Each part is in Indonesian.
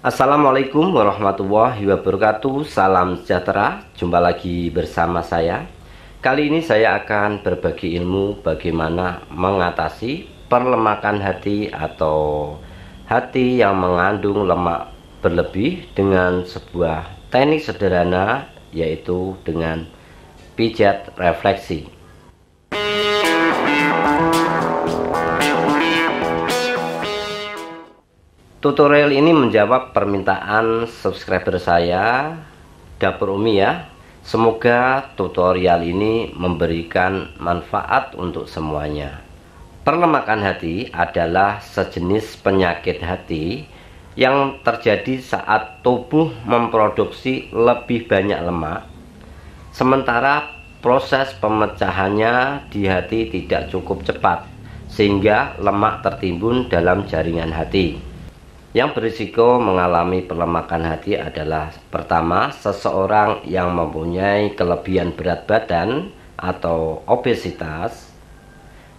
Assalamualaikum warahmatullahi wabarakatuh Salam sejahtera Jumpa lagi bersama saya Kali ini saya akan berbagi ilmu Bagaimana mengatasi Perlemakan hati atau Hati yang mengandung lemak berlebih Dengan sebuah teknik sederhana Yaitu dengan pijat refleksi Tutorial ini menjawab permintaan subscriber saya Dapur Umi ya Semoga tutorial ini memberikan manfaat untuk semuanya Perlemakan hati adalah sejenis penyakit hati yang terjadi saat tubuh memproduksi lebih banyak lemak sementara proses pemecahannya di hati tidak cukup cepat sehingga lemak tertimbun dalam jaringan hati. Yang berisiko mengalami perlemakan hati adalah pertama, seseorang yang mempunyai kelebihan berat badan atau obesitas.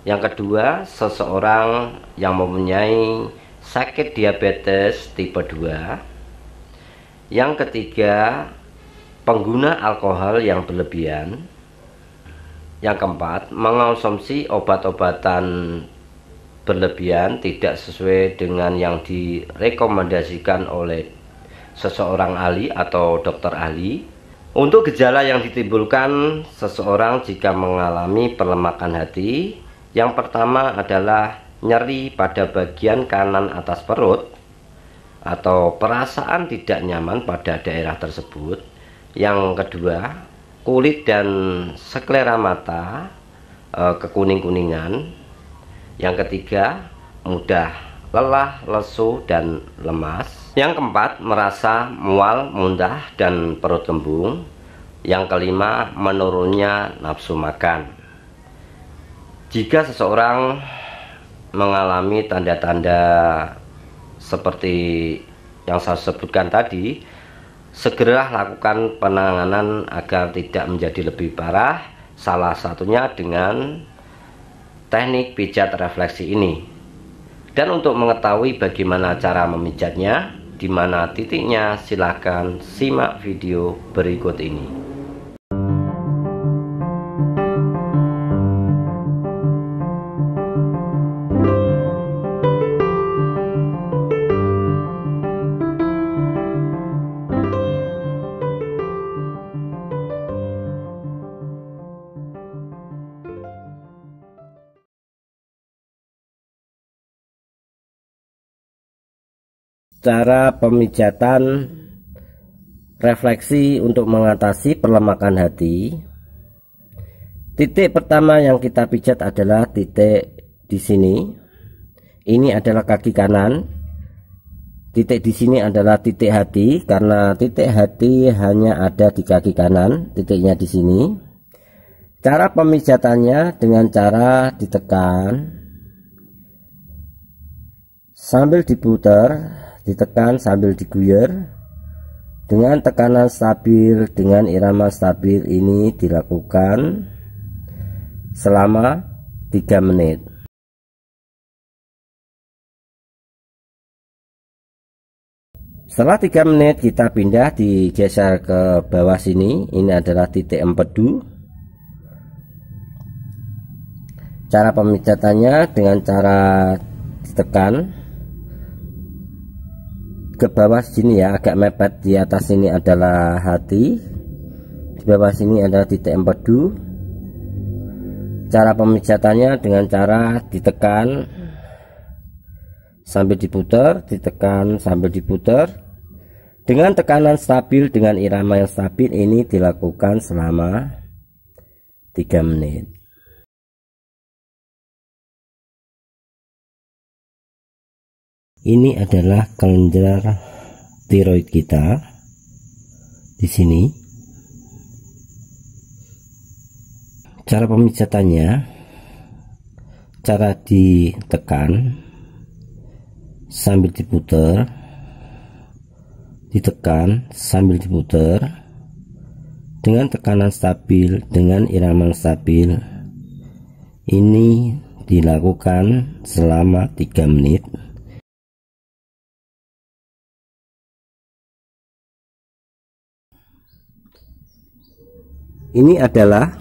Yang kedua, seseorang yang mempunyai sakit diabetes tipe 2. Yang ketiga, pengguna alkohol yang berlebihan. Yang keempat, mengonsumsi obat-obatan berlebihan tidak sesuai dengan yang direkomendasikan oleh seseorang ahli atau dokter ahli. Untuk gejala yang ditimbulkan seseorang jika mengalami perlemakan hati, yang pertama adalah nyeri pada bagian kanan atas perut atau perasaan tidak nyaman pada daerah tersebut. Yang kedua, kulit dan seklera mata eh, kekuning-kuningan yang ketiga mudah lelah, lesu, dan lemas. Yang keempat, merasa mual, muntah, dan perut kembung. Yang kelima, menurunnya nafsu makan. Jika seseorang mengalami tanda-tanda seperti yang saya sebutkan tadi, segera lakukan penanganan agar tidak menjadi lebih parah, salah satunya dengan teknik pijat refleksi ini. Dan untuk mengetahui bagaimana cara memijatnya, di mana titiknya, silakan simak video berikut ini. cara pemijatan refleksi untuk mengatasi perlemakan hati. Titik pertama yang kita pijat adalah titik di sini. Ini adalah kaki kanan. Titik di sini adalah titik hati karena titik hati hanya ada di kaki kanan, titiknya di sini. Cara pemijatannya dengan cara ditekan sambil diputar ditekan sambil diguyur dengan tekanan stabil dengan irama stabil ini dilakukan selama 3 menit setelah 3 menit kita pindah digeser ke bawah sini ini adalah titik empedu cara pemijatannya dengan cara ditekan ke bawah sini ya agak mepet di atas sini adalah hati di bawah sini adalah titik empedu cara pemijatannya dengan cara ditekan sambil diputar ditekan sambil diputar dengan tekanan stabil dengan irama yang stabil ini dilakukan selama 3 menit ini adalah kelenjar tiroid kita di sini cara pemijatannya cara ditekan sambil diputer ditekan sambil diputer dengan tekanan stabil dengan irama stabil ini dilakukan selama 3 menit ini adalah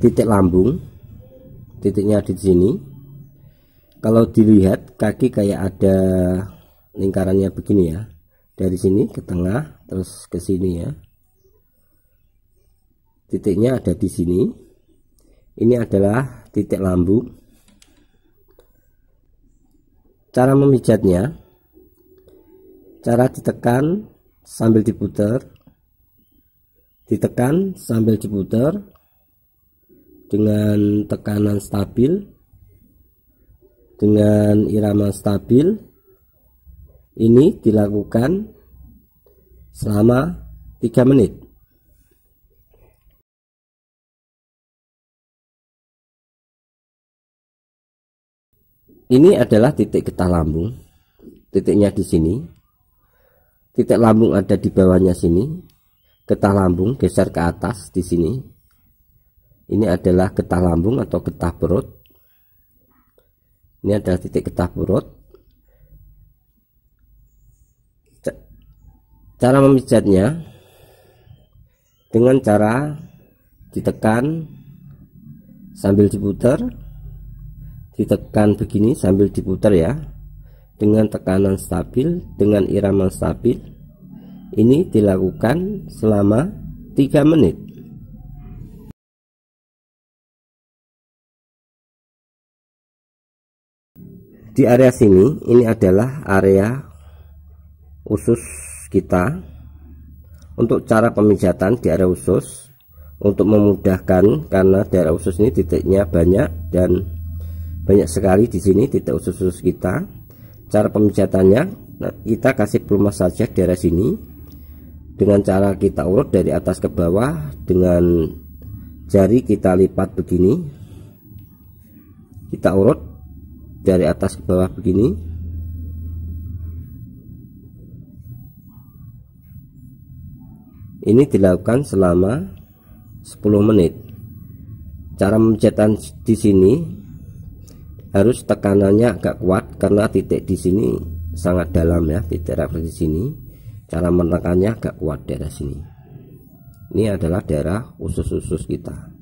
titik lambung titiknya di sini kalau dilihat kaki kayak ada lingkarannya begini ya dari sini ke tengah terus ke sini ya titiknya ada di sini ini adalah titik lambung cara memijatnya cara ditekan sambil diputar ditekan sambil diputar dengan tekanan stabil dengan irama stabil ini dilakukan selama 3 menit ini adalah titik getah lambung titiknya di sini titik lambung ada di bawahnya sini getah lambung geser ke atas di sini ini adalah getah lambung atau getah perut ini adalah titik getah perut cara memijatnya dengan cara ditekan sambil diputar ditekan begini sambil diputar ya dengan tekanan stabil dengan irama stabil ini dilakukan selama 3 menit. Di area sini, ini adalah area usus kita. Untuk cara pemijatan di area usus, untuk memudahkan karena daerah usus ini titiknya banyak dan banyak sekali di sini titik usus-usus kita. Cara pemijatannya, nah, kita kasih pelumas saja di area sini dengan cara kita urut dari atas ke bawah dengan jari kita lipat begini kita urut dari atas ke bawah begini ini dilakukan selama 10 menit cara mencetan di sini harus tekanannya agak kuat karena titik di sini sangat dalam ya titik referensi di sini cara menekannya agak kuat daerah sini ini adalah daerah usus-usus kita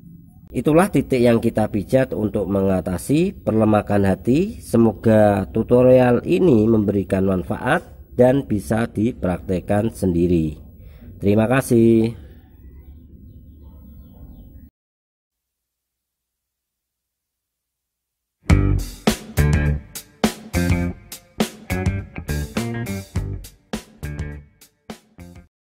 Itulah titik yang kita pijat untuk mengatasi perlemakan hati. Semoga tutorial ini memberikan manfaat dan bisa dipraktekkan sendiri. Terima kasih.